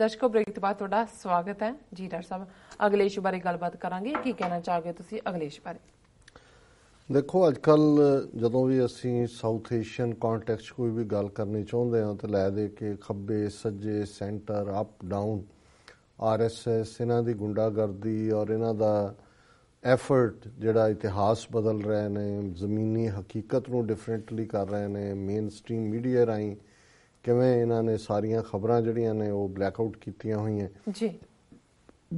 ਦਰਸ਼ਕੋ break ਤੋਂ ਬਾਅਦ ਤੁਹਾਡਾ ਸਵਾਗਤ ਹੈ ਜੀ ਡਾਕਟਰ ਸਾਹਿਬ ਅਗਲੇ ਇਸ਼ੂ ਬਾਰੇ ਗੱਲਬਾਤ ਕਰਾਂਗੇ ਕੀ ਕਹਿਣਾ ਚਾਹੋਗੇ ਤੁਸੀਂ ਅਗਲੇ ਇਸ਼ੂ ਬਾਰੇ ਦੇਖੋ ਅੱਜ ਕੱਲ ਜਦੋਂ ਵੀ ਅਸੀਂ ਸਾਊਥ ਏਸ਼ੀਅਨ ਕੰਟੈਕਸਟ ਕੋਈ ਵੀ ਗੱਲ ਕਰਨੀ ਚਾਹੁੰਦੇ ਹਾਂ ਤਾਂ ਲੈ ਦੇ ਕੇ ਖੱਬੇ ਸੱਜੇ ਸੈਂਟਰ ਅਪ ਡਾਊਨ ਆਰਐਸਐਸ ਇਹਨਾਂ ਦੀ ਗੁੰਡਾਗਰਦੀ ਔਰ ਇਹਨਾਂ ਦਾ ਐਫਰਟ ਜਿਹੜਾ ਇਤਿਹਾਸ ਬਦਲ ਰਹੇ ਨੇ ਜ਼ਮੀਨੀ ਹਕੀਕਤ ਨੂੰ ਡਿਫਰੈਂਟਲੀ ਕਰ ਰਹੇ ਨੇ ਮੇਨਸਟ੍ਰੀਮ ਮੀਡੀਆ ਰਾਈ ਕਿਵੇਂ ਇਹਨਾਂ ਨੇ ਸਾਰੀਆਂ ਖਬਰਾਂ ਜਿਹੜੀਆਂ ਨੇ ਉਹ ਬਲੈਕ ਆਊਟ ਕੀਤੀਆਂ ਹੋਈਆਂ ਜੀ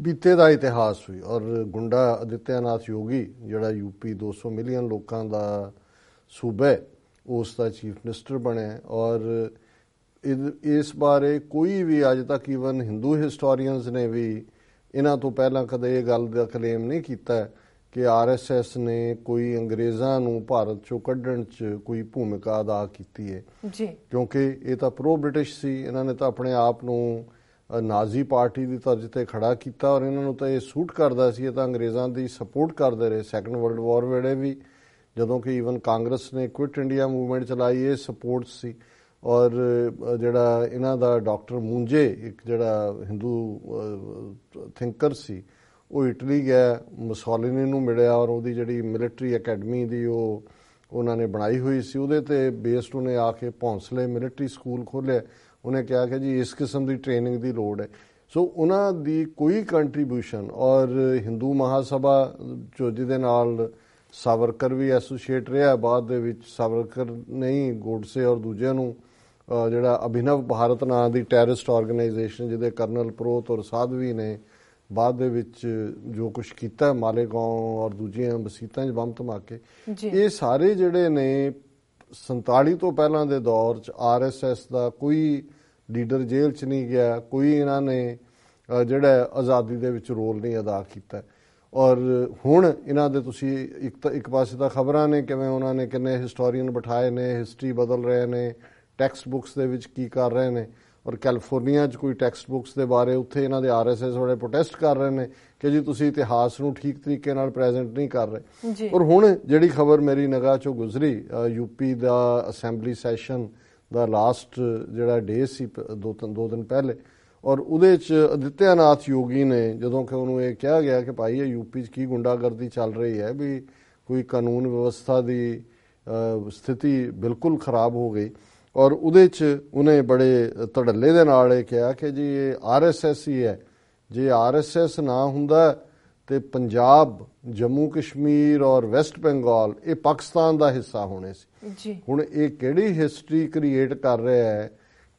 ਬੀਤੇ ਦਾ ਇਤਿਹਾਸ ਹੋਈ ਔਰ ਗੁੰਡਾ ਅਦਿੱਤਿਆਨਾਥ ਯੋਗੀ ਜਿਹੜਾ ਯੂਪੀ 200 ਮਿਲੀਅਨ ਲੋਕਾਂ ਦਾ ਸੂਬਾ ਉਸ ਦਾ ਚੀਫ ਮਿਨਿਸਟਰ ਬਣਿਆ ਔਰ ਇਸ ਬਾਰੇ ਕੋਈ ਵੀ ਅੱਜ ਤੱਕ ਈਵਨ ਹਿੰਦੂ ਹਿਸਟੋਰੀਅਨਸ ਨੇ ਵੀ ਇਹਨਾਂ ਤੋਂ ਪਹਿਲਾਂ ਕਦੇ ਇਹ ਗੱਲ ਦਾ ਕਲੇਮ ਨਹੀਂ ਕੀਤਾ ਕਿ ਆਰਐਸਐਸ ਨੇ ਕੋਈ ਅੰਗਰੇਜ਼ਾਂ ਨੂੰ ਭਾਰਤ ਚੋਂ ਕੱਢਣ 'ਚ ਕੋਈ ਭੂਮਿਕਾ ਅਦਾ ਕੀਤੀ ਹੈ ਜੀ ਕਿਉਂਕਿ ਇਹ ਤਾਂ ਪ੍ਰੋ ਬ੍ਰਿਟਿਸ਼ ਸੀ ਇਹਨਾਂ ਨੇ ਤਾਂ ਆਪਣੇ ਆਪ ਨੂੰ ਨਾਜ਼ੀ ਪਾਰਟੀ ਦੀ ਤਰਜ ਤੇ ਖੜਾ ਕੀਤਾ ਔਰ ਇਹਨਾਂ ਨੂੰ ਤਾਂ ਇਹ ਸੂਟ ਕਰਦਾ ਸੀ ਇਹ ਤਾਂ ਅੰਗਰੇਜ਼ਾਂ ਦੀ ਸਪੋਰਟ ਕਰਦੇ ਰਹੇ ਸੈਕੰਡ ਵਰਲਡ ਵਾਰ ਵੇਲੇ ਵੀ ਜਦੋਂ ਕਿ ਈਵਨ ਕਾਂਗਰਸ ਨੇ ਕੁਇਟ ਇੰਡੀਆ ਮੂਵਮੈਂਟ ਚਲਾਈ ਇਹ ਸਪੋਰਟ ਸੀ ਔਰ ਜਿਹੜਾ ਇਹਨਾਂ ਦਾ ਡਾਕਟਰ ਮੂੰਜੇ ਇੱਕ ਜਿਹੜਾ ਹਿੰਦੂ ਥਿੰਕਰ ਸੀ ਉਹ ਇਟਲੀ ਗਿਆ ਮਸੋਲਿਨੀ ਨੂੰ ਮਿਲਿਆ ਔਰ ਉਹਦੀ ਜਿਹੜੀ ਮਿਲਟਰੀ ਅਕੈਡਮੀ ਦੀ ਉਹ ਉਹਨਾਂ ਨੇ ਬਣਾਈ ਹੋਈ ਸੀ ਉਹਦੇ ਤੇ ਬੇਸਡ ਉਹਨੇ ਆ ਕੇ ਪੌਂਸਲੇ ਮਿਲਟਰੀ ਸਕੂਲ ਖੋਲ੍ਹਿਆ ਉਹਨੇ ਕਿਹਾ ਕਿ ਜੀ ਇਸ ਕਿਸਮ ਦੀ ਟ੍ਰੇਨਿੰਗ ਦੀ ਲੋੜ ਹੈ ਸੋ ਉਹਨਾਂ ਦੀ ਕੋਈ ਕੰਟਰੀਬਿਊਸ਼ਨ ਔਰ ਹਿੰਦੂ ਮਹਾਸਭਾ ਜੋ ਜਿਹਦੇ ਨਾਲ ਸਾਵਰਕਰ ਵੀ ਐਸੋਸੀਏਟ ਰਿਹਾ ਬਾਅਦ ਦੇ ਵਿੱਚ ਸਾਵਰਕਰ ਨਹੀਂ ਗੋਡਸੇ ਔਰ ਦੂਜਿਆਂ ਨੂੰ ਜਿਹੜਾ ਅਭਿਨਵ ਭਾਰਤ ਨਾਂ ਦੀ ਟੈਰਰਿਸਟ ਆਰਗੇਨਾਈਜੇਸ਼ਨ ਜਿਹਦੇ ਕਰਨਲ ਪ੍ਰੋਤ ਔਰ ਸਾਧਵੀ ਨੇ ਬਾਅਦ ਦੇ ਵਿੱਚ ਜੋ ਕੁਝ ਕੀਤਾ ਮਾਲੇਗਾਉਂ ਔਰ ਦੂਜੀਆਂ ਬਸੀਤਾਂ 'ਚ ਬੰਮ ਧਮਾਕੇ ਇਹ ਸਾਰੇ ਜਿਹੜੇ ਨੇ 47 ਤੋਂ ਪਹਿਲਾਂ ਦੇ ਦੌਰ 'ਚ ਆਰਐਸਐਸ ਦਾ ਕੋਈ ਲੀਡਰ ਜੇਲ੍ਹ 'ਚ ਨਹੀਂ ਗਿਆ ਕੋਈ ਇਹਨਾਂ ਨੇ ਜਿਹੜਾ ਆਜ਼ਾਦੀ ਦੇ ਵਿੱਚ ਰੋਲ ਨਹੀਂ ਅਦਾ ਕੀਤਾ ਔਰ ਹੁਣ ਇਹਨਾਂ ਦੇ ਤੁਸੀਂ ਇੱਕ ਇੱਕ ਪਾਸੇ ਦਾ ਖਬਰਾਂ ਨੇ ਕਿਵੇਂ ਉਹਨਾਂ ਨੇ ਕਿੰਨੇ ਹਿਸਟੋਰੀਅਨ ਬਿਠਾਏ ਨੇ ਹਿਸਟਰੀ ਬਦਲ ਰਹੇ ਨੇ ਟੈਕਸਟ ਬੁੱਕਸ ਦੇ ਵਿੱਚ ਕੀ ਕਰ ਰਹੇ ਨੇ ਔਰ ਕੈਲੀਫੋਰਨੀਆ 'ਚ ਕੋਈ ਟੈਕਸਟ ਬੁੱਕਸ ਦੇ ਬਾਰੇ ਉੱਥੇ ਇਹਨਾਂ ਦੇ ਆਰਐਸਐਸ ਵਾਲੇ ਪ੍ਰੋਟੈਸਟ ਕਰ ਰਹੇ ਨੇ ਕਿ ਜੀ ਤੁਸੀਂ ਇਤਿਹਾਸ ਨੂੰ ਠੀਕ ਤਰੀਕੇ ਨਾਲ ਪ੍ਰੈਜ਼ੈਂਟ ਨਹੀਂ ਕਰ ਰਹੇ ਔਰ ਹੁਣ ਜਿਹੜੀ ਖਬਰ ਮੇਰੀ ਨਿਗਾਹ 'ਚੋਂ ਗੁਜ਼ਰੀ ਯੂਪੀ ਦਾ ਅਸੈਂਬਲੀ ਸੈਸ਼ਨ ਦਾ ਲਾਸਟ ਜਿਹੜਾ ਡੇ ਸੀ ਦੋ ਤਿੰਨ ਦੋ ਦਿਨ ਪਹਿਲੇ ਔਰ ਉਹਦੇ 'ਚ ਅਦਿੱਤਿਆਨਾਥ ਯੋਗੀ ਨੇ ਜਦੋਂ ਕਿ ਉਹਨੂੰ ਇਹ ਕਿਹਾ ਗਿਆ ਕਿ ਭਾਈ ਇਹ ਯੂਪੀ 'ਚ ਕੀ ਗੁੰਡਾਗਰਦੀ ਚੱਲ ਰਹੀ ਹੈ ਵੀ ਕੋਈ ਕਾਨੂੰਨ ਵਿਵਸਥਾ ਦੀ ਸਥਿਤੀ ਬਿਲਕੁਲ ਖਰਾਬ ਹੋ ਗਈ ਔਰ ਉਹਦੇ 'ਚ ਉਹਨੇ ਬੜੇ ਧੜੱਲੇ ਦੇ ਨਾਲ ਇਹ ਕਿਹਾ ਕਿ ਜੀ ਇਹ ਆਰਐਸਐਸ ਹੀ ਹੈ ਜੇ ਆਰਐਸਐਸ ਨਾ ਹੁੰਦਾ ਤੇ ਪੰਜਾਬ ਜੰਮੂ ਕਸ਼ਮੀਰ ਔਰ ਵੈਸਟ ਬੰਗਾਲ ਇਹ ਪਾਕਿਸਤਾਨ ਦਾ ਹਿੱਸਾ ਹੋਣੇ ਸੀ ਜੀ ਹੁਣ ਇਹ ਕਿਹੜੀ ਹਿਸਟਰੀ ਕ੍ਰੀਏਟ ਕਰ ਰਿਹਾ ਹੈ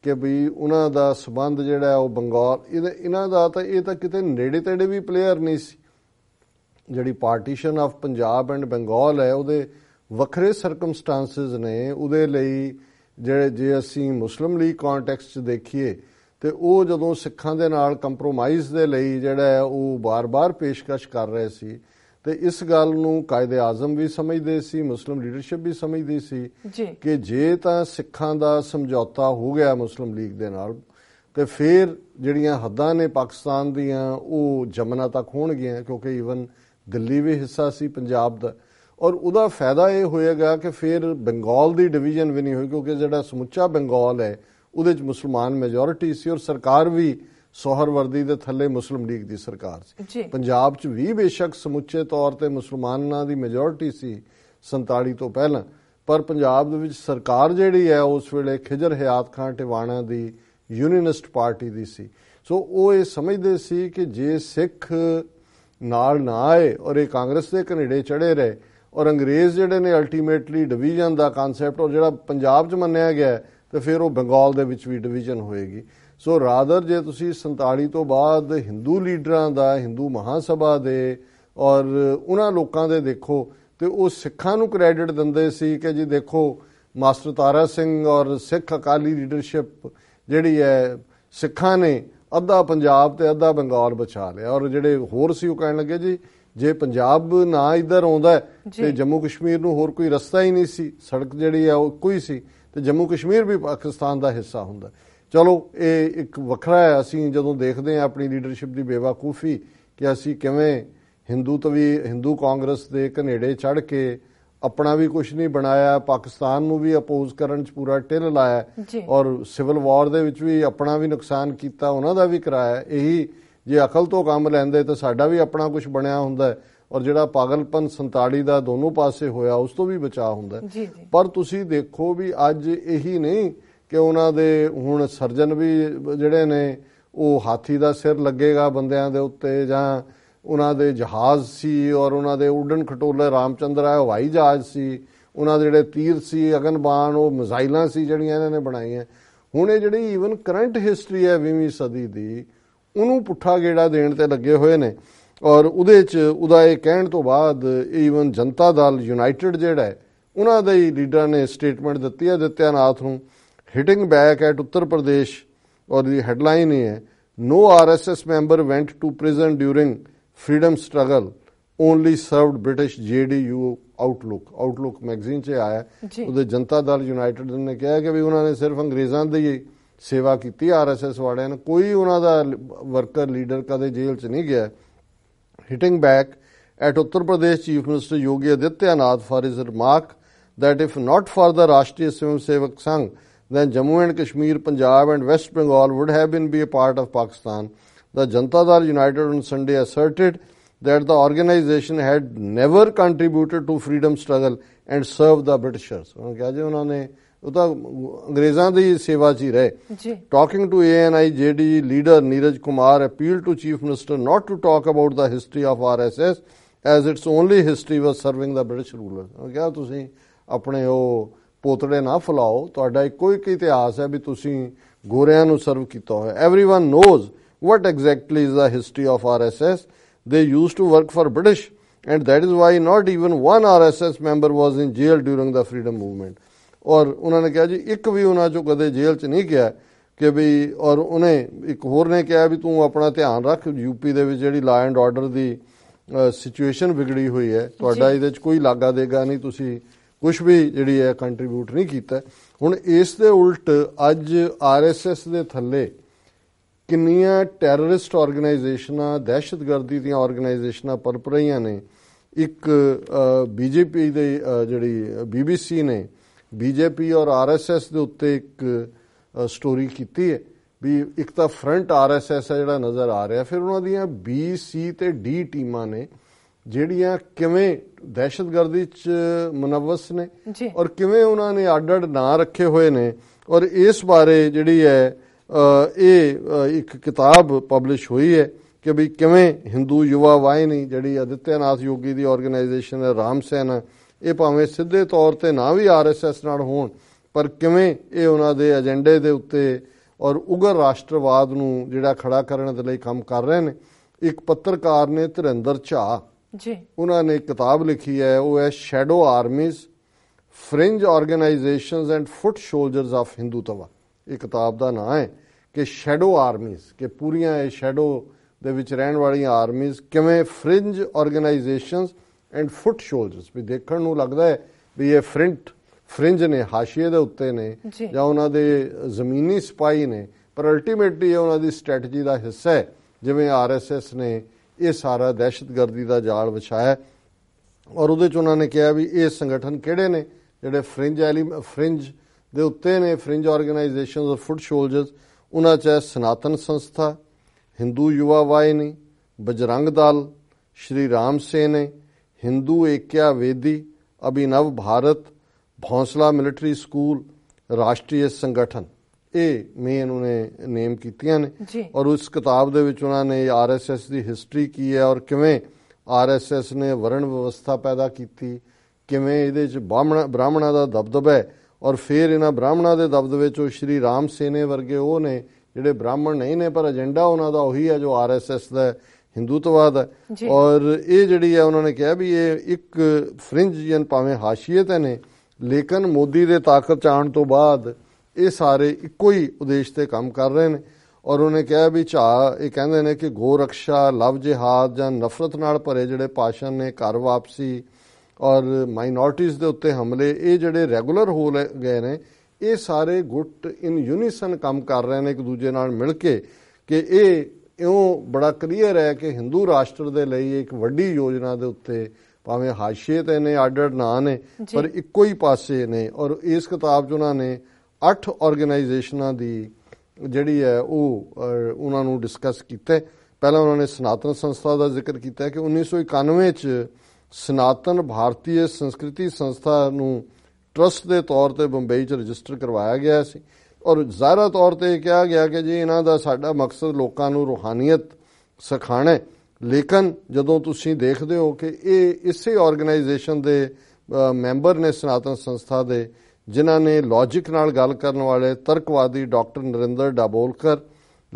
ਕਿ ਵੀ ਉਹਨਾਂ ਦਾ ਸਬੰਧ ਜਿਹੜਾ ਉਹ ਬੰਗਾਲ ਇਹਦੇ ਇਹਨਾਂ ਦਾ ਤਾਂ ਇਹ ਤਾਂ ਕਿਤੇ ਨੇੜੇ ਤੇੜੇ ਵੀ ਪਲੇਅਰ ਨਹੀਂ ਸੀ ਜਿਹੜੀ partition of Punjab and Bengal ਹੈ ਉਹਦੇ ਵੱਖਰੇ ਸਰਕਮਸਟੈਂਸਸ ਨੇ ਉਹਦੇ ਲਈ ਜਿਹੜੇ ਜੇ ਅਸੀਂ ਮੁਸਲਮ ਲੀਗ ਕੰਟੈਕਸਟ 'ਚ ਦੇਖੀਏ ਤੇ ਉਹ ਜਦੋਂ ਸਿੱਖਾਂ ਦੇ ਨਾਲ ਕੰਪਰੋਮਾਈਜ਼ ਦੇ ਲਈ ਜਿਹੜਾ ਉਹ ਬਾਰ-ਬਾਰ ਪੇਸ਼ਕਸ਼ ਕਰ ਰਹੇ ਸੀ ਤੇ ਇਸ ਗੱਲ ਨੂੰ ਕਾਇਦੇ ਆਜ਼ਮ ਵੀ ਸਮਝਦੇ ਸੀ ਮੁਸਲਮ ਲੀਡਰਸ਼ਿਪ ਵੀ ਸਮਝਦੀ ਸੀ ਕਿ ਜੇ ਤਾਂ ਸਿੱਖਾਂ ਦਾ ਸਮਝੌਤਾ ਹੋ ਗਿਆ ਮੁਸਲਮ ਲੀਗ ਦੇ ਨਾਲ ਤੇ ਫਿਰ ਜਿਹੜੀਆਂ ਹੱਦਾਂ ਨੇ ਪਾਕਿਸਤਾਨ ਦੀਆਂ ਉਹ ਜਮਨਾ ਤੱਕ ਹੋਣਗੀਆਂ ਕਿਉਂਕਿ ਈਵਨ ਦਿੱਲੀ ਵੀ ਹਿੱਸਾ ਸੀ ਪੰਜਾਬ ਦਾ ਔਰ ਉਹਦਾ ਫਾਇਦਾ ਇਹ ਹੋਏਗਾ ਕਿ ਫਿਰ ਬੰਗਾਲ ਦੀ ਡਿਵੀਜ਼ਨ ਵੀ ਨਹੀਂ ਹੋਈ ਕਿਉਂਕਿ ਜਿਹੜਾ ਸਮੁੱਚਾ ਬੰਗਾਲ ਹੈ ਉਹਦੇ ਵਿੱਚ ਮੁਸਲਮਾਨ ਮੈਜੋਰਿਟੀ ਸੀ ਔਰ ਸਰਕਾਰ ਵੀ ਸੋਹਰਵਰਦੀ ਦੇ ਥੱਲੇ ਮੁਸਲਮ ਲੀਗ ਦੀ ਸਰਕਾਰ ਸੀ ਪੰਜਾਬ 'ਚ ਵੀ ਬੇਸ਼ੱਕ ਸਮੁੱਚੇ ਤੌਰ ਤੇ ਮੁਸਲਮਾਨਾਂ ਦੀ ਮੈਜੋਰਿਟੀ ਸੀ 47 ਤੋਂ ਪਹਿਲਾਂ ਪਰ ਪੰਜਾਬ ਦੇ ਵਿੱਚ ਸਰਕਾਰ ਜਿਹੜੀ ਹੈ ਉਸ ਵੇਲੇ ਖਿਜਰ ਹਯਾਤ ਖਾਨ ਟਿਵਾਣਾ ਦੀ ਯੂਨੀਅਨਿਸਟ ਪਾਰਟੀ ਦੀ ਸੀ ਸੋ ਉਹ ਇਹ ਸਮਝਦੇ ਸੀ ਕਿ ਜੇ ਸਿੱਖ ਨਾਲ ਨਾ ਆਏ ਔਰ ਇਹ ਕਾਂਗਰਸ ਦੇ ਕਨੇੜੇ ਚੜੇ ਰਹੇ ਔਰ ਅੰਗਰੇਜ਼ ਜਿਹੜੇ ਨੇ ਅਲਟੀਮੇਟਲੀ ਡਿਵੀਜ਼ਨ ਦਾ ਕਨਸੈਪਟ ਔਰ ਜਿਹੜਾ ਪੰਜਾਬ 'ਚ ਮੰਨਿਆ ਗਿਆ ਤੇ ਫਿਰ ਉਹ ਬੰਗਾਲ ਦੇ ਵਿੱਚ ਵੀ ਡਿਵੀਜ਼ਨ ਹੋਏਗੀ ਸੋ ਰਾਦਰ ਜੇ ਤੁਸੀਂ 47 ਤੋਂ ਬਾਅਦ ਹਿੰਦੂ ਲੀਡਰਾਂ ਦਾ ਹਿੰਦੂ ਮਹਾਸਭਾ ਦੇ ਔਰ ਉਹਨਾਂ ਲੋਕਾਂ ਦੇ ਦੇਖੋ ਤੇ ਉਹ ਸਿੱਖਾਂ ਨੂੰ ਕ੍ਰੈਡਿਟ ਦਿੰਦੇ ਸੀ ਕਿ ਜੀ ਦੇਖੋ ਮਾਸਟਰ ਤਾਰਾ ਸਿੰਘ ਔਰ ਸਿੱਖ ਅਕਾਲੀ ਲੀਡਰਸ਼ਿਪ ਜਿਹੜੀ ਹੈ ਸਿੱਖਾਂ ਨੇ ਅੱਧਾ ਪੰਜਾਬ ਤੇ ਅੱਧਾ ਬੰਗਾਲ ਬਚਾ ਲਿਆ ਔਰ ਜਿਹੜੇ ਹੋਰ ਸੀ ਉਹ ਕਹਿਣ ਲੱਗੇ ਜੀ ਜੇ ਪੰਜਾਬ ਨਾ ਇਧਰ ਆਉਂਦਾ ਤੇ ਜੰਮੂ ਕਸ਼ਮੀਰ ਨੂੰ ਹੋਰ ਕੋਈ ਰਸਤਾ ਹੀ ਨਹੀਂ ਸੀ ਸੜਕ ਜਿਹੜੀ ਆ ਉਹ ਕੋਈ ਸੀ ਤੇ ਜੰਮੂ ਕਸ਼ਮੀਰ ਵੀ ਪਾਕਿਸਤਾਨ ਦਾ ਹਿੱਸਾ ਹੁੰਦਾ ਚਲੋ ਇਹ ਇੱਕ ਵੱਖਰਾ ਹੈ ਅਸੀਂ ਜਦੋਂ ਦੇਖਦੇ ਆ ਆਪਣੀ ਲੀਡਰਸ਼ਿਪ ਦੀ ਬੇਵਕੂਫੀ ਕਿ ਅਸੀਂ ਕਿਵੇਂ ਹਿੰਦੂ ਤਵੀ ਹਿੰਦੂ ਕਾਂਗਰਸ ਦੇ ਕਨੇੜੇ ਚੜ ਕੇ ਆਪਣਾ ਵੀ ਕੁਝ ਨਹੀਂ ਬਣਾਇਆ ਪਾਕਿਸਤਾਨ ਨੂੰ ਵੀ ਅਪੋਜ਼ ਕਰਨ ਚ ਪੂਰਾ ਟਿਲ ਲਾਇਆ ਔਰ ਸਿਵਲ ਵਾਰ ਦੇ ਵਿੱਚ ਵੀ ਆਪਣਾ ਵੀ ਨੁਕਸਾਨ ਕੀਤਾ ਉਹਨਾਂ ਦਾ ਵੀ ਕਰਾਇਆ ਇਹੀ ਜੇ ਅਕਲ ਤੋਂ ਕੰਮ ਲੈਂਦੇ ਤਾਂ ਸਾਡਾ ਵੀ ਆਪਣਾ ਕੁਝ ਬਣਿਆ ਹੁੰਦਾ ਔਰ ਜਿਹੜਾ ਪਾਗਲਪਨ 47 ਦਾ ਦੋਨੋਂ ਪਾਸੇ ਹੋਇਆ ਉਸ ਤੋਂ ਵੀ ਬਚਾ ਹੁੰਦਾ ਪਰ ਤੁਸੀਂ ਦੇਖੋ ਵੀ ਅੱਜ ਇਹੀ ਨਹੀਂ ਕਿ ਉਹਨਾਂ ਦੇ ਹੁਣ ਸਰਜਨ ਵੀ ਜਿਹੜੇ ਨੇ ਉਹ ਹਾਥੀ ਦਾ ਸਿਰ ਲੱਗੇਗਾ ਬੰਦਿਆਂ ਦੇ ਉੱਤੇ ਜਾਂ ਉਹਨਾਂ ਦੇ ਜਹਾਜ਼ ਸੀ ਔਰ ਉਹਨਾਂ ਦੇ ਉਡਣ ਖਟੋਲੇ ਰਾਮਚੰਦਰਾ ਹਵਾਈ ਜਹਾਜ਼ ਸੀ ਉਹਨਾਂ ਦੇ ਜਿਹੜੇ ਤੀਰ ਸੀ ਅਗਨਬਾਣ ਉਹ ਮਿਜ਼ਾਈਲਾਂ ਸੀ ਜਿਹੜੀਆਂ ਇਹਨਾਂ ਨੇ ਬਣਾਈਆਂ ਹੁਣ ਇਹ ਜਿਹੜੀ ਈਵਨ ਕਰੰਟ ਹਿਸਟਰੀ ਹੈ 20ਵੀਂ ਸਦੀ ਦੀ ਉਹਨੂੰ ਪੁੱਠਾ ਗੇੜਾ ਦੇਣ ਤੇ ਲੱਗੇ ਹੋਏ ਨੇ ਔਰ ਉਹਦੇ 'ਚ ਉਹਦਾ ਇਹ ਕਹਿਣ ਤੋਂ ਬਾਅਦ ਈਵਨ ਜਨਤਾ ਦਲ ਯੂਨਾਈਟਿਡ ਜਿਹੜਾ ਹੈ ਉਹਨਾਂ ਦੇ ਹੀ ਲੀਡਰਾਂ ਨੇ ਸਟੇਟਮੈਂਟ ਦਿੱਤੀ ਹੈ ਦਿੱਤਿਆਨਾਥ ਨੂੰ ਹਿਟਿੰਗ ਬੈਕ ਐਟ ਉੱਤਰ ਪ੍ਰਦੇਸ਼ ਔਰ ਦੀ ਹੈਡਲਾਈਨ ਇਹ ਹੈ no RSS member went to prison during freedom struggle only served British JDU Outlook Outlook magazine 'ਚ ਆਇਆ ਉਹਦੇ ਜਨਤਾ ਦਲ ਯੂਨਾਈਟਿਡ ਨੇ ਕਿਹਾ ਕਿ ਵੀ ਉਹਨਾਂ ਨੇ ਸਿਰਫ ਅੰਗਰੇਜ਼ਾਂ ਦੇ ਹੀ ਸੇਵਾ ਕੀਤੀ ਆਰਐਸਐਸ ਵਾਲਿਆਂ ਨੇ ਕੋਈ ਉਹਨਾਂ ਦਾ ਵਰਕਰ ਲੀਡਰ ਕਦੇ ਜੇਲ੍ਹ 'ਚ ਨਹੀਂ ਗਿਆ ਹਿਟਿੰਗ back at Uttar Pradesh chief minister Yogi Adityanath for his remark that if not for the Rashtriya Swayamsevak Sangh then Jammu and Kashmir Punjab and West Bengal would have been be a part of Pakistan the Janata Dal United on Sunday asserted that the organisation had never contributed to freedom struggle and serve the Britishers ਉਹਨਾਂ ਕਿਹਾ ਜੇ ਉਹਨਾਂ ਨੇ ਉਹ ਤਾਂ ਅੰਗਰੇਜ਼ਾਂ ਦੀ ਸੇਵਾ 'ਚ ਹੀ ਰਹੇ ਜੀ talking to ANI JD leader Neeraj Kumar appeal to chief minister not to talk about the history of RSS as its only history was serving the British ruler ਕਿਹਾ ਤੁਸੀਂ ਆਪਣੇ ਉਹ ਪੋਤੜੇ ਨਾ ਫਲਾਓ ਤੁਹਾਡਾ ਇੱਕੋ ਇੱਕ ਇਤਿਹਾਸ ਹੈ ਵੀ ਤੁਸੀਂ ਗੋਰਿਆਂ ਨੂੰ ਸਰਵ ਕੀਤਾ ਹੋਇਆ everyone knows what exactly is the history of RSS they used to work for British and that is why not even one RSS member was in jail during the freedom movement ਔਰ ਉਹਨਾਂ ਨੇ ਕਿਹਾ ਜੀ ਇੱਕ ਵੀ ਉਹਨਾਂ ਚੋਂ ਕਦੇ ਜੇਲ੍ਹ 'ਚ ਨਹੀਂ ਗਿਆ ਕਿ ਵੀ ਔਰ ਉਹਨੇ ਇੱਕ ਹੋਰ ਨੇ ਕਿਹਾ ਵੀ ਤੂੰ ਆਪਣਾ ਧਿਆਨ ਰੱਖ ਯੂਪੀ ਦੇ ਵਿੱਚ ਜਿਹੜੀ ਲਾ ਐਂਡ ਆਰਡਰ ਦੀ ਸਿਚੁਏਸ਼ਨ ਵਿਗੜੀ ਹੋਈ ਹੈ ਤੁਹਾਡਾ ਇਹਦੇ 'ਚ ਕੋਈ ਲਾਗਾ ਦੇਗਾ ਨਹੀਂ ਤੁਸੀਂ ਕੁਝ ਵੀ ਜਿਹੜੀ ਹੈ ਕੰਟਰੀਬਿਊਟ ਨਹੀਂ ਕੀਤਾ ਹੁਣ ਇਸ ਦੇ ਉਲਟ ਅੱਜ ਆਰਐਸਐਸ ਦੇ ਥੱਲੇ ਕਿੰਨੀਆਂ ਟੈਰਰਿਸਟ ਆਰਗੇਨਾਈਜੇਸ਼ਨਾਂ ਦਹਿਸ਼ਤਗਰਦੀ ਦੀਆਂ ਆਰਗੇਨਾਈਜੇਸ਼ਨਾਂ ਪਰਪਰੀਆਂ ਨੇ ਇੱਕ ਬੀਜੇਪੀ ਦੇ ਜਿਹੜੀ ਬੀਬੀਸੀ ਨੇ ਬੀਜੇਪੀ ਔਰ ਆਰਐਸਐਸ ਦੇ ਉੱਤੇ ਇੱਕ ਸਟੋਰੀ ਕੀਤੀ ਹੈ ਵੀ ਇੱਕ ਤਾਂ ਫਰੰਟ ਆਰਐਸਐਸ ਹੈ ਜਿਹੜਾ ਨਜ਼ਰ ਆ ਰਿਹਾ ਫਿਰ ਉਹਨਾਂ ਦੀਆਂ ਬੀ ਸੀ ਤੇ ਡੀ ਟੀਮਾਂ ਨੇ ਜਿਹੜੀਆਂ ਕਿਵੇਂ ਦਹਿਸ਼ਤਗਰਦੀ ਚ ਮਨਵਸ ਨੇ ਔਰ ਕਿਵੇਂ ਉਹਨਾਂ ਨੇ ਅੱਡ ਨਾਂ ਰੱਖੇ ਹੋਏ ਨੇ ਔਰ ਇਸ ਬਾਰੇ ਜਿਹੜੀ ਹੈ ਇਹ ਇੱਕ ਕਿਤਾਬ ਪਬਲਿਸ਼ ਹੋਈ ਹੈ ਕਿ ਵੀ ਕਿਵੇਂ ਹਿੰਦੂ ਯੁਵਾ ਵਾਹਿਨੀ ਜਿਹੜੀ ਅਦਿੱਤਿਆਨਾਥ ਯੋਗੀ ਦੀ ਆਰਗੇਨਾਈਜੇਸ਼ਨ ਹੈ ਰਾਮ ਸੈਨਾ ਇਹ ਭਾਵੇਂ ਸਿੱਧੇ ਤੌਰ ਤੇ ਨਾ ਵੀ ਆਰਐਸਐਸ ਨਾਲ ਹੋਣ ਪਰ ਕਿਵੇਂ ਇਹ ਉਹਨਾਂ ਦੇ ਏਜੰਡੇ ਦੇ ਉੱਤੇ ਔਰ ਉਗਰ ਰਾਸ਼ਟਰਵਾਦ ਨੂੰ ਜਿਹੜਾ ਖੜਾ ਕਰਨ ਦੇ ਲਈ ਕੰਮ ਕਰ ਰਹੇ ਨੇ ਇੱਕ ਪੱਤਰਕਾਰ ਨੇ ਧਰਿੰਦਰ ਝਾ ਜੀ ਉਹਨਾਂ ਨੇ ਕਿਤਾਬ ਲਿਖੀ ਹੈ ਉਹ ਹੈ shadow armies fringe organisations and foot soldiers of Hindutva ਇਹ ਕਿਤਾਬ ਦਾ ਨਾਮ ਹੈ ਕਿ ਸ਼ੈਡੋ ਆਰਮੀਜ਼ ਕਿ ਪੂਰੀਆਂ ਇਹ ਸ਼ੈਡੋ ਦੇ ਵਿੱਚ ਰਹਿਣ ਵਾਲੀਆਂ ਆਰਮੀਜ਼ ਕਿਵੇਂ fringe organisations and foot soldiers ਵੀ ਦੇਖਣ ਨੂੰ ਲੱਗਦਾ ਹੈ ਵੀ ਇਹ ਫਰੰਟ ਫ੍ਰਿੰਜ ਨੇ ਹਾਸ਼ੀਏ ਦੇ ਉੱਤੇ ਨੇ ਜਾਂ ਉਹਨਾਂ ਦੇ ਜ਼ਮੀਨੀ ਸਪਾਈ ਨੇ ਪਰ ਅਲਟੀਮੇਟਲੀ ਇਹ ਉਹਨਾਂ ਦੀ ਸਟ੍ਰੈਟਜੀ ਦਾ ਹਿੱਸਾ ਹੈ ਜਿਵੇਂ ਆਰਐਸਐਸ ਨੇ ਇਹ ਸਾਰਾ ਦਹਿਸ਼ਤਗਰਦੀ ਦਾ ਜਾਲ ਵਿਛਾਇਆ ਔਰ ਉਹਦੇ ਚ ਉਹਨਾਂ ਨੇ ਕਿਹਾ ਵੀ ਇਹ ਸੰਗਠਨ ਕਿਹੜੇ ਨੇ ਜਿਹੜੇ ਫ੍ਰਿੰਜ ਫ੍ਰਿੰਜ ਦੇ ਉੱਤੇ ਨੇ fringe organisations of foot soldiers ਉਹਨਾਂ ਚ ਸਨਾਤਨ ਸੰਸਥਾ ਹਿੰਦੂ ਯੁਵਾ ਵਾਇਨੀ ਬਜਰੰਗ ਦਲ ਸ਼੍ਰੀ ਰਾਮ ਸੇਨੇ हिंदू एक्या वेदी अभिनव भारत भौंसला मिलिट्री स्कूल ਰਾਸ਼ਟਰੀ ਸੰਗਠਨ ਇਹ ਮੇਨ ਉਹਨੇ ਨੇਮ ਕੀਤੀਆਂ ਨੇ ਔਰ ਉਸ ਕਿਤਾਬ ਦੇ ਵਿੱਚ ਉਹਨਾਂ ਨੇ ਆਰਐਸਐਸ ਦੀ ਹਿਸਟਰੀ ਕੀ ਹੈ ਔਰ ਕਿਵੇਂ ਆਰਐਸਐਸ ਨੇ ਵਰਣ ਵਿਵਸਥਾ ਪੈਦਾ ਕੀਤੀ ਕਿਵੇਂ ਇਹਦੇ ਵਿੱਚ ਬ੍ਰਾਹਮਣਾ ਦਾ ਦਬਦਬਾ ਹੈ ਔਰ ਫਿਰ ਇਹਨਾਂ ਬ੍ਰਾਹਮਣਾ ਦੇ ਦਬਦਬੇ ਚੋਂ ਸ਼੍ਰੀ ਰਾਮ ਸੇਨੇ ਵਰਗੇ ਉਹ ਨੇ ਜਿਹੜੇ ਬ੍ਰਾਹਮਣ ਨਹੀਂ ਨੇ ਪਰ ਏਜੰਡਾ ਉਹਨਾਂ ਦਾ ਉਹੀ ਹੈ ਜੋ ਆਰਐਸਐਸ ਦਾ ਹਿੰਦੂਤਵਾਦ ਹੈ ਔਰ ਇਹ ਜਿਹੜੀ ਹੈ ਉਹਨਾਂ ਨੇ ਕਿਹਾ ਵੀ ਇਹ ਇੱਕ ਫ੍ਰਿੰਜ ਜਨ ਭਾਵੇਂ ਹਾਸ਼ੀਅਤ ਨੇ ਲੇਕਿਨ ਮੋਦੀ ਦੇ ਤਾਕਤ ਚ ਆਉਣ ਤੋਂ ਬਾਅਦ ਇਹ ਸਾਰੇ ਇੱਕੋ ਹੀ ਉਦੇਸ਼ ਤੇ ਕੰਮ ਕਰ ਰਹੇ ਨੇ ਔਰ ਉਹਨੇ ਕਿਹਾ ਵੀ ਝਾ ਇਹ ਕਹਿੰਦੇ ਨੇ ਕਿ ਗੋ ਰਖਸ਼ਾ ਲਵ ਜਿਹਾਦ ਜਾਂ ਨਫ਼ਰਤ ਨਾਲ ਭਰੇ ਜਿਹੜੇ ਪਾਸ਼ਨ ਨੇ ਘਰ ਵਾਪਸੀ ਔਰ ਮਾਈਨੋਰਟੀਜ਼ ਦੇ ਉੱਤੇ ਹਮਲੇ ਇਹ ਜਿਹੜੇ ਰੈਗੂਲਰ ਹੋ ਗਏ ਨੇ ਇਹ ਸਾਰੇ ਗੁੱਟ ਇਨ ਯੂਨੀਸਨ ਕੰਮ ਕਰ ਰਹੇ ਨੇ ਇੱਕ ਦੂਜੇ ਨਾਲ ਮਿਲ ਕੇ ਕਿ ਇਹ ਇਉਂ ਬੜਾ ਕਲੀਅਰ ਹੈ ਕਿ ਹਿੰਦੂ ਰਾਸ਼ਟਰ ਦੇ ਲਈ ਇੱਕ ਵੱਡੀ ਯੋਜਨਾ ਦੇ ਉੱਤੇ ਭਾਵੇਂ ਹਾਸ਼ੀਏ ਤੇ ਨੇ ਆਰਡਰ ਨਾ ਨੇ ਪਰ ਇੱਕੋ ਹੀ ਪਾਸੇ ਨੇ ਔਰ ਇਸ ਕਿਤਾਬ 'ਚ ਉਹਨਾਂ ਨੇ 8 ਆਰਗੇਨਾਈਜੇਸ਼ਨਾਂ ਦੀ ਜਿਹੜੀ ਹੈ ਉਹ ਉਹਨਾਂ ਨੂੰ ਡਿਸਕਸ ਕੀਤਾ ਪਹਿਲਾਂ ਉਹਨਾਂ ਨੇ ਸਨਾਤਨ ਸੰਸਥਾ ਦਾ ਜ਼ਿਕਰ ਕੀਤਾ ਕਿ 1991 'ਚ ਸਨਾਤਨ ਭਾਰਤੀਏ ਸੰਸਕ੍ਰਿਤੀ ਸੰਸਥਾ ਨੂੰ ਟਰਸਟ ਦੇ ਤੌਰ ਤੇ ਬੰਬਈ 'ਚ ਰਜਿਸਟਰ ਕਰਵਾਇਆ ਗਿਆ ਸੀ ਔਰ ਜ਼ਾਹਰਾ ਤੌਰ ਤੇ ਕਿਹਾ ਗਿਆ ਕਿ ਜੀ ਇਹਨਾਂ ਦਾ ਸਾਡਾ ਮਕਸਦ ਲੋਕਾਂ ਨੂੰ ਰੋਹਾਨੀਅਤ ਸਿਖਾਣਾ ਲੇਕਿਨ ਜਦੋਂ ਤੁਸੀਂ ਦੇਖਦੇ ਹੋ ਕਿ ਇਹ ਇਸੇ ਆਰਗੇਨਾਈਜੇਸ਼ਨ ਦੇ ਮੈਂਬਰ ਨੇ ਸਨਾਤਨ ਸੰਸਥਾ ਦੇ ਜਿਨ੍ਹਾਂ ਨੇ ਲੌਜੀਕ ਨਾਲ ਗੱਲ ਕਰਨ ਵਾਲੇ ਤਰਕਵਾਦੀ doctor Narendra Dabholkar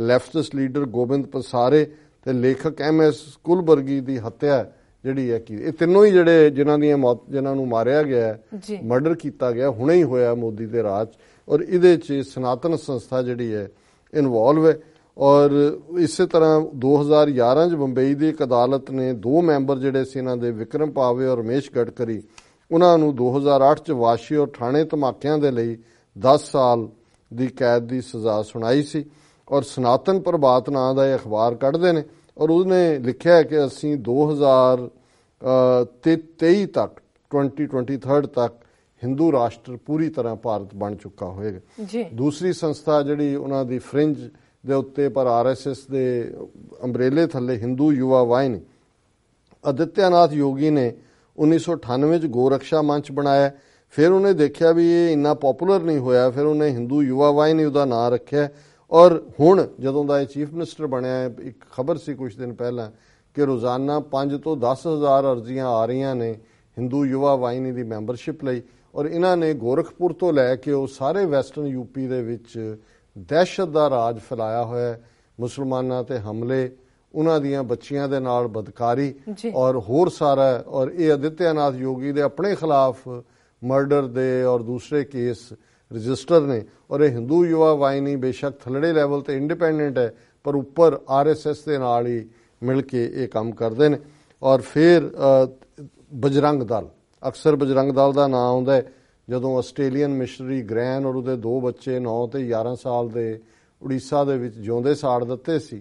leftist leader Govind Pansare ਤੇ ਲੇਖਕ ਐਮ ਐਸ ਕੁਲਬਰਗੀ ਦੀ ਹੱਤਿਆ ਜਿਹੜੀ ਹੈ ਕਿ ਇਹ ਤਿੰਨੋਂ ਹੀ ਜਿਹੜੇ ਜਿਨ੍ਹਾਂ ਦੀਆਂ ਮੌਤ ਜਿਨ੍ਹਾਂ ਨੂੰ ਮਾਰਿਆ ਗਿਆ ਮਰਡਰ ਕੀਤਾ ਗਿਆ ਹੁਣੇ ਹੀ ਹੋਇਆ ਮੋਦੀ ਦੇ ਰਾਜ ਔਰ ਇਹਦੇ 'ਚ ਸਨਾਤਨ ਸੰਸਥਾ ਜਿਹੜੀ ਹੈ ਇਨਵੋਲਵ ਹੈ ਔਰ ਇਸੇ ਤਰ੍ਹਾਂ 2011 ਚ ਬੰਬਈ ਦੀ ਇੱਕ ਅਦਾਲਤ ਨੇ ਦੋ ਮੈਂਬਰ ਜਿਹੜੇ ਸੀ ਇਹਨਾਂ ਦੇ ਵਿਕਰਮ ਪਾਵੇ ਔਰ ਰਮੇਸ਼ ਗੜਕਰੀ ਉਹਨਾਂ ਨੂੰ 2008 ਚ ਵਾਸ਼ੀ ਔਰ ਥਾਣੇ ਧਮਾਕਿਆਂ ਦੇ ਲਈ 10 ਸਾਲ ਦੀ ਕੈਦ ਦੀ ਸਜ਼ਾ ਸੁਣਾਈ ਸੀ ਔਰ ਸਨਾਤਨ ਪ੍ਰਭਾਤ ਨਾਂ ਦਾ ਇਹ ਅਖਬਾਰ ਕੱਢਦੇ ਨੇ ਔਰ ਉਹਨੇ ਲਿਖਿਆ ਕਿ ਅਸੀਂ 2023 ਤੱਕ 2023 ਤੱਕ ਹਿੰਦੂ ਰਾਸ਼ਟਰ ਪੂਰੀ ਤਰ੍ਹਾਂ ਭਾਰਤ ਬਣ ਚੁੱਕਾ ਹੋਏਗਾ ਜੀ ਦੂਸਰੀ ਸੰਸਥਾ ਜਿਹੜੀ ਉਹਨਾਂ ਦੀ ਫ੍ਰਿੰਜ ਦੇ ਉੱਤੇ ਪਰ ਆਰਐਸਐਸ ਦੇ ਅੰਬ੍ਰੇਲੇ ਥੱਲੇ ਹਿੰਦੂ ਯੁਵਾ ਵਾਹਿਨੀ ਅਦਿੱਤਿਆਨਾਥ ਯੋਗੀ ਨੇ 1998 ਵਿੱਚ ਗੋਰਖਸ਼ਾ ਮੰਚ ਬਣਾਇਆ ਫਿਰ ਉਹਨੇ ਦੇਖਿਆ ਵੀ ਇਹ ਇੰਨਾ ਪਪੂਲਰ ਨਹੀਂ ਹੋਇਆ ਫਿਰ ਉਹਨੇ ਹਿੰਦੂ ਯੁਵਾ ਵਾਹਿਨੀ ਉਹਦਾ ਨਾਮ ਰੱਖਿਆ ਔਰ ਹੁਣ ਜਦੋਂ ਦਾ ਇਹ ਚੀਫ ਮਿਨਿਸਟਰ ਬਣਿਆ ਇੱਕ ਖਬਰ ਸੀ ਕੁਝ ਦਿਨ ਪਹਿਲਾਂ ਕਿ ਰੋਜ਼ਾਨਾ 5 ਤੋਂ 10000 ਅਰਜ਼ੀਆਂ ਆ ਰਹੀਆਂ ਨੇ ਹਿੰਦੂ ਯੁਵਾ ਵਾਹਿਨੀ ਦੀ ਮੈਂਬਰਸ਼ਿਪ ਲਈ ਔਰ ਇਹਨਾਂ ਨੇ ਗੋਰਖਪੁਰ ਤੋਂ ਲੈ ਕੇ ਉਹ ਸਾਰੇ ਵੈਸਟਰਨ ਯੂਪੀ ਦੇ ਵਿੱਚ ਦਹਿਸ਼ਤ ਦਾ ਰਾਜ ਫੈਲਾਇਆ ਹੋਇਆ ਹੈ ਮੁਸਲਮਾਨਾਂ ਤੇ ਹਮਲੇ ਉਹਨਾਂ ਦੀਆਂ ਬੱਚੀਆਂ ਦੇ ਨਾਲ ਬਦਕਾਰੀ ਔਰ ਹੋਰ ਸਾਰਾ ਔਰ ਇਹ ਅਦਿੱਤਿਆਨਾਥ ਯੋਗੀ ਦੇ ਆਪਣੇ ਖਿਲਾਫ ਮਰਡਰ ਦੇ ਔਰ ਦੂਸਰੇ ਕੇਸ ਰਜਿਸਟਰ ਨੇ ਔਰ ਇਹ ਹਿੰਦੂ ਯੁਵਾ ਵਾਇਨੀ ਬੇਸ਼ੱਕ ਥਲੜੇ ਲੈਵਲ ਤੇ ਇੰਡੀਪੈਂਡੈਂਟ ਹੈ ਪਰ ਉੱਪਰ ਆਰਐਸਐਸ ਦੇ ਨਾਲ ਹੀ ਮਿਲ ਕੇ ਇਹ ਕੰਮ ਕਰਦੇ ਨੇ ਔਰ ਫਿਰ ਬਜਰੰਗ ਦਲ ਅਕਸਰ ਬਜਰੰਗ ਦਲ ਦਾ ਨਾਮ ਆਉਂਦਾ ਜਦੋਂ ਆਸਟ੍ਰੇਲੀਅਨ ਮਿਸ਼ਨਰੀ ਗ੍ਰੈਨ ਔਰ ਉਹਦੇ ਦੋ ਬੱਚੇ 9 ਤੇ 11 ਸਾਲ ਦੇ ਉੜੀਸਾ ਦੇ ਵਿੱਚ ਜਿਉਂਦੇ ਸਾੜ ਦਿੱਤੇ ਸੀ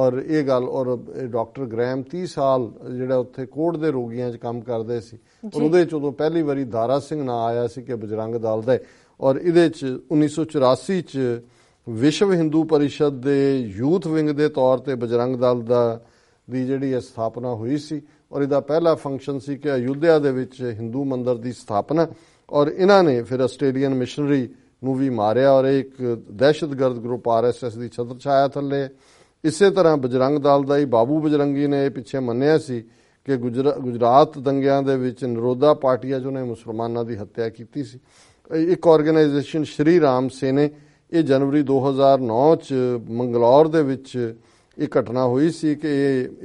ਔਰ ਇਹ ਗੱਲ ਔਰ ਡਾਕਟਰ ਗ੍ਰੈਮ 30 ਸਾਲ ਜਿਹੜਾ ਉੱਥੇ ਕੋੜ ਦੇ ਰੋਗੀਆਂ 'ਚ ਕੰਮ ਕਰਦੇ ਸੀ ਔਰ ਉਹਦੇ 'ਚ ਉਦੋਂ ਪਹਿਲੀ ਵਾਰੀ ਦਾਰਾ ਸਿੰਘ ਨਾਂ ਆਇਆ ਸੀ ਕਿ ਬਜਰੰਗ ਦਲ ਦਾ ਔਰ ਇਹਦੇ 'ਚ 1984 'ਚ ਵਿਸ਼ਵ ਹਿੰਦੂ ਪਰਿਸ਼ਦ ਦੇ ਯੂਥ ਵਿੰਗ ਦੇ ਤੌਰ ਤੇ ਬਜਰੰਗ ਦਲ ਦਾ ਦੀ ਜਿਹੜੀ ਸਥਾਪਨਾ ਹੋਈ ਸੀ ਔਰ ਇਹਦਾ ਪਹਿਲਾ ਫੰਕਸ਼ਨ ਸੀ ਕਿ ਅਯੁੱਧਿਆ ਦੇ ਵਿੱਚ ਹਿੰਦੂ ਮੰਦਰ ਦੀ ਸਥਾਪਨਾ ਔਰ ਇਹਨਾਂ ਨੇ ਫਿਰ ਆਸਟ੍ਰੇਲੀਅਨ ਮਿਸ਼ਨਰੀ ਨੂੰ ਵੀ ਮਾਰਿਆ ਔਰ ਇੱਕ ਦਹਿਸ਼ਤਗਰਦ ਗਰੁੱਪ ਆਰਐਸਐਸ ਦੀ ਛਤਰ ਛਾਇਆ ਥੱਲੇ ਇਸੇ ਤਰ੍ਹਾਂ ਬਜਰੰਗ ਦਲ ਦਾ ਹੀ ਬਾਬੂ ਬਜਰੰਗੀ ਨੇ ਇਹ ਪਿੱਛੇ ਮੰਨਿਆ ਸੀ ਕਿ ਗੁਜਰਾਤ ਦੰਗਿਆਂ ਦੇ ਵਿੱਚ ਨਰੋਦਾ ਪਾਰਟੀਆਂ ਨੇ ਮੁਸਲਮਾਨਾਂ ਦੀ ਹੱਤਿਆ ਕੀਤੀ ਸੀ ਇੱਕ ਆਰਗੇਨਾਈਜੇਸ਼ਨ ਸ਼੍ਰੀ ਰਾਮ ਸੇਨੇ ਇਹ ਜਨਵਰੀ 2009 ਚ ਮੰਗਲੌਰ ਦੇ ਵਿੱਚ ਇਹ ਘਟਨਾ ਹੋਈ ਸੀ ਕਿ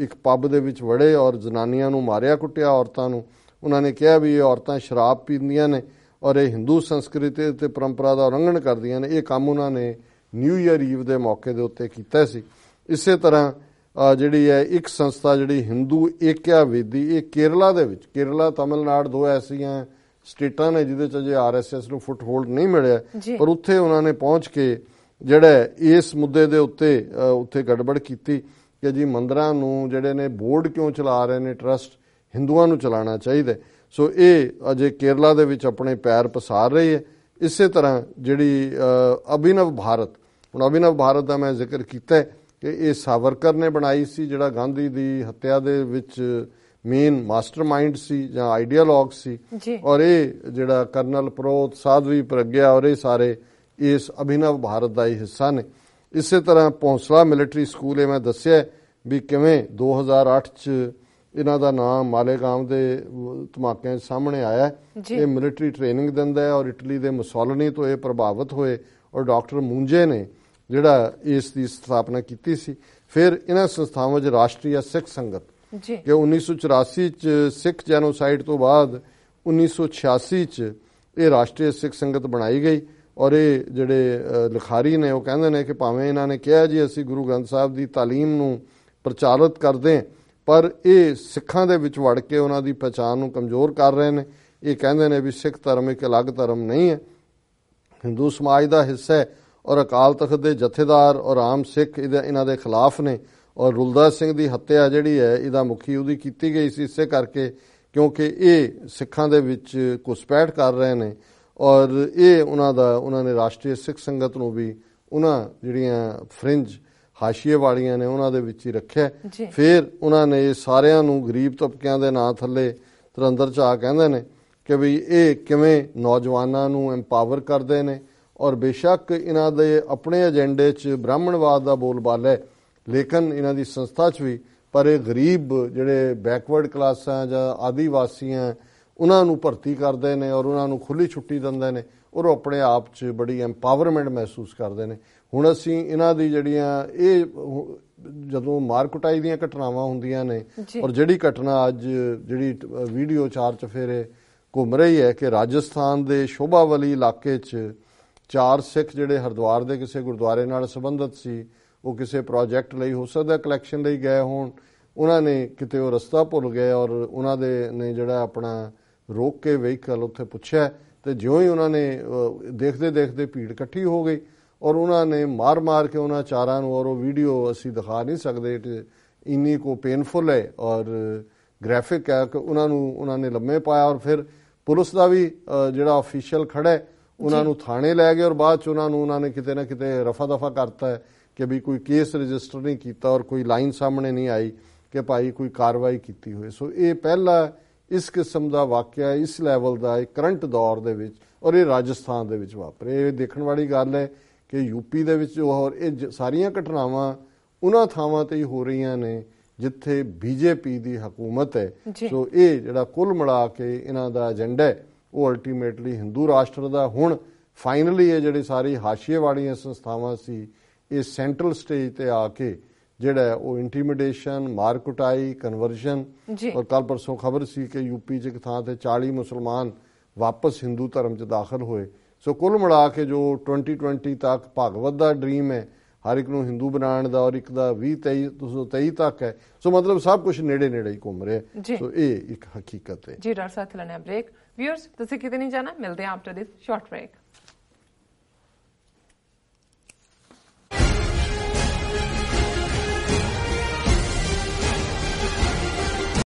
ਇੱਕ ਪੱਬ ਦੇ ਵਿੱਚ ਵੜੇ ਔਰ ਜਨਾਨੀਆਂ ਨੂੰ ਮਾਰਿਆ ਕੁੱਟਿਆ ਔਰਤਾਂ ਨੂੰ ਉਹਨਾਂ ਨੇ ਕਿਹਾ ਵੀ ਇਹ ਔਰਤਾਂ ਸ਼ਰਾਬ ਪੀਂਦੀਆਂ ਨੇ ਔਰ ਇਹ ਹਿੰਦੂ ਸੰਸਕ੍ਰਿਤੀ ਤੇ ਪਰੰਪਰਾ ਦਾ ਉਲੰਘਣ ਕਰਦੀਆਂ ਨੇ ਇਹ ਕੰਮ ਉਹਨਾਂ ਨੇ ਨਿਊ ਇਅਰ ਈਵ ਦੇ ਮੌਕੇ ਦੇ ਉੱਤੇ ਕੀਤਾ ਸੀ ਇਸੇ ਤਰ੍ਹਾਂ ਜਿਹੜੀ ਹੈ ਇੱਕ ਸੰਸਥਾ ਜਿਹੜੀ ਹਿੰਦੂ ਏਕਿਆ ਵੇਦੀ ਇਹ ਕੇਰਲਾ ਦੇ ਵਿੱਚ ਕੇਰਲਾ ਤਮਿਲਨਾਡੂ ਦੋ ਐਸੀਆਂ ਸਟੇਟਾਂ ਨੇ ਜਿਹਦੇ ਚ ਜੇ ਆਰਐਸਐਸ ਨੂੰ ਫੁੱਟਹੋਲਡ ਨਹੀਂ ਮਿਲਿਆ ਪਰ ਉੱਥੇ ਉਹਨਾਂ ਨੇ ਪਹੁੰਚ ਕੇ ਜਿਹੜਾ ਇਸ ਮੁੱਦੇ ਦੇ ਉੱਤੇ ਉੱਥੇ ਗੜਬੜ ਕੀਤੀ ਕਿ ਜੀ ਮੰਦਰਾਂ ਨੂੰ ਜਿਹੜੇ ਨੇ ਬੋਰਡ ਕਿਉਂ ਚਲਾ ਰਹੇ ਨੇ ਟਰਸਟ ਹਿੰਦੂਆਂ ਨੂੰ ਚਲਾਉਣਾ ਚਾਹੀਦਾ ਸੋ ਇਹ ਅਜੇ ਕੇਰਲਾ ਦੇ ਵਿੱਚ ਆਪਣੇ ਪੈਰ ਪਸਾਰ ਰਹੀ ਹੈ ਇਸੇ ਤਰ੍ਹਾਂ ਜਿਹੜੀ ਅਭਿਨਵ ਭਾਰਤ ਹੁਣ ਅਭਿਨਵ ਭਾਰਤ ਦਾ ਮੈਂ ਜ਼ਿਕਰ ਕੀਤਾ ਕਿ ਇਹ ਸਾਵਰਕਰ ਨੇ ਬਣਾਈ ਸੀ ਜਿਹੜਾ ਗਾਂਧੀ ਦੀ ਹੱਤਿਆ ਦੇ ਵਿੱਚ ਮੇਨ ਮਾਸਟਰਮਾਈਂਡ ਸੀ ਜਾਂ ਆਈਡੀਆਲੌਗ ਸੀ ਔਰ ਇਹ ਜਿਹੜਾ ਕਰਨਲ ਪ੍ਰੋਤ ਸਾਧਵੀ ਪ੍ਰਗਿਆ ਔਰ ਇਹ ਸਾਰੇ ਇਸ ਅਭਿਨਵ ਭਾਰਤ ਦਾ ਹੀ ਹਿੱਸਾ ਨੇ ਇਸੇ ਤਰ੍ਹਾਂ ਪੌਂਸਲਾ ਮਿਲਟਰੀ ਸਕੂਲ ਇਹ ਮੈਂ ਦੱਸਿਆ ਵੀ ਕਿਵੇਂ 2008 ਚ ਇਹਨਾਂ ਦਾ ਨਾਮ ਮਾਲੇਗਾਮ ਦੇ ਧਮਾਕਿਆਂ ਸਾਹਮਣੇ ਆਇਆ ਇਹ ਮਿਲਟਰੀ ਟ੍ਰੇਨਿੰਗ ਦਿੰਦਾ ਹੈ ਔਰ ਇਟਲੀ ਦੇ ਮਸੋਲਨੀ ਤੋਂ ਇਹ ਪ੍ਰਭਾਵਿਤ ਹੋਏ ਔਰ ਡਾਕਟਰ ਮੂੰਜੇ ਨੇ ਜਿਹੜਾ ਇਸ ਦੀ ਸਥਾਪਨਾ ਕੀਤੀ ਸੀ ਫਿਰ ਇਹਨਾਂ ਸੰਸਥਾਵਾਂ 'ਚ ਰਾਸ਼ਟਰੀ ਸਿੱਖ ਸੰਗਤ ਜੀ ਕਿ 1984 'ਚ ਸਿੱਖ ਜੈਨੋਸਾਈਡ ਤੋਂ ਬਾਅਦ 1986 'ਚ ਇਹ ਰਾਸ਼ਟਰੀ ਸਿੱਖ ਸੰਗਤ ਬਣਾਈ ਗਈ ਔਰ ਇਹ ਜਿਹੜੇ ਲਿਖਾਰੀ ਨੇ ਉਹ ਕਹਿੰਦੇ ਨੇ ਕਿ ਭਾਵੇਂ ਇਹਨਾਂ ਨੇ ਕਿਹਾ ਜੀ ਅਸੀਂ ਗੁਰੂ ਗ੍ਰੰਥ ਸਾਹਿਬ ਦੀ تعلیم ਨੂੰ ਪ੍ਰਚਾਰਿਤ ਕਰਦੇ ਪਰ ਇਹ ਸਿੱਖਾਂ ਦੇ ਵਿੱਚ ਵੜ ਕੇ ਉਹਨਾਂ ਦੀ ਪਛਾਣ ਨੂੰ ਕਮਜ਼ੋਰ ਕਰ ਰਹੇ ਨੇ ਇਹ ਕਹਿੰਦੇ ਨੇ ਵੀ ਸਿੱਖ ਧਰਮ ਇੱਕ ਅਲੱਗ ਧਰਮ ਨਹੀਂ ਹੈ ਹਿੰਦੂ ਸਮਾਜ ਦਾ ਹਿੱਸਾ ਹੈ ਔਰ ਅਕਾਲ ਤਖਤ ਦੇ ਜਥੇਦਾਰ ਔਰ ਆਮ ਸਿੱਖ ਇਹਨਾਂ ਦੇ ਖਿਲਾਫ ਨੇ ਔਰ ਰੁਲਦਾ ਸਿੰਘ ਦੀ ਹੱਤਿਆ ਜਿਹੜੀ ਹੈ ਇਹਦਾ ਮੁਖੀ ਉਹਦੀ ਕੀਤੀ ਗਈ ਸੀ ਇਸੇ ਕਰਕੇ ਕਿਉਂਕਿ ਇਹ ਸਿੱਖਾਂ ਦੇ ਵਿੱਚ ਕੁਸਪੈਟ ਕਰ ਰਹੇ ਨੇ ਔਰ ਇਹ ਉਹਨਾਂ ਦਾ ਉਹਨਾਂ ਨੇ ਰਾਸ਼ਟਰੀ ਸਿੱਖ ਸੰਗਤ ਨੂੰ ਵੀ ਉਹਨਾਂ ਜਿਹੜੀਆਂ ਫ੍ਰਿੰਜ ਹਾਸ਼ੀਏ ਵਾਲੀਆਂ ਨੇ ਉਹਨਾਂ ਦੇ ਵਿੱਚ ਹੀ ਰੱਖਿਆ ਫਿਰ ਉਹਨਾਂ ਨੇ ਇਹ ਸਾਰਿਆਂ ਨੂੰ ਗਰੀਬ ਤਪਕਿਆਂ ਦੇ ਨਾਂ ਥੱਲੇ ਤਰੰਦਰ ਚਾ ਕਹਿੰਦੇ ਨੇ ਕਿ ਵੀ ਇਹ ਕਿਵੇਂ ਨੌਜਵਾਨਾਂ ਨੂੰ ਐਮਪਾਵਰ ਕਰਦੇ ਨੇ ਔਰ ਬੇਸ਼ੱਕ ਇਹਨਾਂ ਦੇ ਆਪਣੇ ਏਜੰਡੇ 'ਚ ਬ੍ਰਾਹਮਣਵਾਦ ਦਾ ਬੋਲਬਾਲਾ ਹੈ ਲੇਕਿਨ ਇਹਨਾਂ ਦੀ ਸੰਸਥਾ 'ਚ ਵੀ ਪਰ ਇਹ ਗਰੀਬ ਜਿਹੜੇ ਬੈਕਵਰਡ ਕਲਾਸਾਂ ਜਾਂ ਆਦੀਵਾਸੀਆਂ ਉਹਨਾਂ ਨੂੰ ਭਰਤੀ ਕਰਦੇ ਨੇ ਔਰ ਉਹਨਾਂ ਨੂੰ ਖੁੱਲੀ ਛੁੱਟੀ ਦਿੰਦੇ ਨੇ ਔਰ ਆਪਣੇ ਆਪ 'ਚ ਬੜੀ ਐਮਪਾਵਰਮੈਂਟ ਮਹਿਸੂਸ ਕਰਦੇ ਨੇ ਹੁਣ ਅਸੀਂ ਇਹਨਾਂ ਦੀ ਜਿਹੜੀਆਂ ਇਹ ਜਦੋਂ ਮਾਰਕਟਾਈ ਦੀਆਂ ਘਟਨਾਵਾਂ ਹੁੰਦੀਆਂ ਨੇ ਔਰ ਜਿਹੜੀ ਘਟਨਾ ਅੱਜ ਜਿਹੜੀ ਵੀਡੀਓ ਚਾਰ ਚਫੇਰੇ ਘੁੰਮ ਰਹੀ ਹੈ ਕਿ ਰਾਜਸਥਾਨ ਦੇ ਸ਼ੋਭਾਵਲੀ ਇਲਾਕੇ 'ਚ ਚਾਰ ਸਿੱਖ ਜਿਹੜੇ ਹਰਦੁਆਰ ਦੇ ਕਿਸੇ ਗੁਰਦੁਆਰੇ ਨਾਲ ਸੰਬੰਧਿਤ ਸੀ ਉਹ ਕਿਸੇ ਪ੍ਰੋਜੈਕਟ ਲਈ ਹੋ ਸਕਦਾ ਕਲੈਕਸ਼ਨ ਲਈ ਗਏ ਹੋਣ ਉਹਨਾਂ ਨੇ ਕਿਤੇ ਉਹ ਰਸਤਾ ਭੁੱਲ ਗਏ ਔਰ ਉਹਨਾਂ ਦੇ ਨੇ ਜਿਹੜਾ ਆਪਣਾ ਰੋਕ ਕੇ ਵਹੀਕਲ ਉੱਥੇ ਪੁੱਛਿਆ ਤੇ ਜਿਉਂ ਹੀ ਉਹਨਾਂ ਨੇ ਦੇਖਦੇ ਦੇਖਦੇ ਭੀੜ ਇਕੱਠੀ ਹੋ ਗਈ ਔਰ ਉਹਨਾਂ ਨੇ ਮਾਰ-ਮਾਰ ਕੇ ਉਹਨਾਂ ਚਾਰਾਂ ਨੂੰ ਔਰ ਉਹ ਵੀਡੀਓ ਅਸੀਂ ਦਿਖਾ ਨਹੀਂ ਸਕਦੇ ਇੰਨੀ ਕੋ ਪੇਨਫੁਲ ਹੈ ਔਰ ਗ੍ਰਾਫਿਕ ਹੈ ਕਿ ਉਹਨਾਂ ਨੂੰ ਉਹਨਾਂ ਨੇ ਲੰਮੇ ਪਾਇਆ ਔਰ ਫਿਰ ਪੁਲਿਸ ਦਾ ਵੀ ਜਿਹੜਾ ਅਫੀਸ਼ੀਅਲ ਖੜਾ ਹੈ ਉਹਨਾਂ ਨੂੰ ਥਾਣੇ ਲੈ ਗਏ ਔਰ ਬਾਅਦ ਚ ਉਹਨਾਂ ਨੂੰ ਉਹਨਾਂ ਨੇ ਕਿਤੇ ਨਾ ਕਿਤੇ ਰਫਾ ਦਫਾ ਕਰਤਾ ਹੈ ਕਿ ਵੀ ਕੋਈ ਕੇਸ ਰਜਿਸਟਰ ਨਹੀਂ ਕੀਤਾ ਔਰ ਕੋਈ ਲਾਈਨ ਸਾਹਮਣੇ ਨਹੀਂ ਆਈ ਕਿ ਭਾਈ ਕੋਈ ਕਾਰਵਾਈ ਕੀਤੀ ਹੋਏ ਸੋ ਇਹ ਪਹਿਲਾ ਇਸ ਕਿਸਮ ਦਾ ਵਾਕਿਆ ਇਸ ਲੈਵਲ ਦਾ ਇਹ ਕਰੰਟ ਦੌਰ ਦੇ ਵਿੱਚ ਔਰ ਇਹ ਰਾਜਸਥਾਨ ਦੇ ਵਿੱਚ ਵਾਪਰੇ ਇਹ ਦੇਖਣ ਵਾਲੀ ਗੱਲ ਹੈ ਕਿ ਯੂਪੀ ਦੇ ਵਿੱਚ ਔਰ ਇਹ ਸਾਰੀਆਂ ਘਟਨਾਵਾਂ ਉਹਨਾਂ ਥਾਵਾਂ ਤੇ ਹੀ ਹੋ ਰਹੀਆਂ ਨੇ ਜਿੱਥੇ ਬੀਜੇਪੀ ਦੀ ਹਕੂਮਤ ਹੈ ਸੋ ਇਹ ਜਿਹੜਾ ਕੁੱਲ ਮਿਲਾ ਕੇ ਇਹਨਾਂ ਦਾ ਏਜੰਡਾ ਉਹ ਅਲਟੀਮੇਟਲੀ ਹਿੰਦੂ ਰਾਸ਼ਟਰ ਦਾ ਹੁਣ ਫਾਈਨਲੀ ਇਹ ਜਿਹੜੇ ਸਾਰੇ ਹਾਸ਼ੀਏ ਵਾਲੀਆਂ ਸੰਸਥਾਵਾਂ ਸੀ ਇਹ ਸੈਂਟਰਲ ਸਟੇਜ ਤੇ ਆ ਕੇ ਜਿਹੜਾ ਉਹ ਇੰਟੀਮੀਡੇਸ਼ਨ ਮਾਰਕਟਾਈ ਕਨਵਰਜਨ ਔਰ ਕੱਲ ਪਰਸੋਂ ਖਬਰ ਸੀ ਕਿ ਯੂਪੀ 'ਚ ਇੱਕ ਥਾਂ ਤੇ 40 ਮੁਸਲਮਾਨ ਵਾਪਸ ਹਿੰਦੂ ਧਰਮ 'ਚ ਦਾਖਲ ਹੋਏ ਸੋ ਕੁੱਲ ਮਿਲਾ ਕੇ ਜੋ 2020 ਤੱਕ ਭਗਵਤ ਦਾ ਡ੍ਰੀਮ ਹੈ ਹਰ ਇੱਕ ਨੂੰ ਹਿੰਦੂ ਬਣਾਉਣ ਦਾ ਔਰ ਇੱਕ ਦਾ 20 23 ਤੱਕ ਹੈ ਸੋ ਮਤਲਬ ਸਭ ਕੁਝ ਨੇੜੇ ਨੇੜੇ ਹੀ ਘੁੰਮ ਰਿਹਾ ਸੋ ਇਹ ਇੱਕ ਹਕੀਕਤ ਹੈ ਜੀ ਡਾਕਟਰ ਸਾਹਿਬ ਲੈਣਾ ਬ੍ਰੇਕ ਵੀਅਰਸ ਤੁਸੀਂ ਕਿਤੇ ਨਹੀਂ ਜਾਣਾ ਮਿਲਦੇ ਆਂ ਆਫਟਰ ਦਿਸ ਸ਼ਾਰਟ ਬ੍ਰੇਕ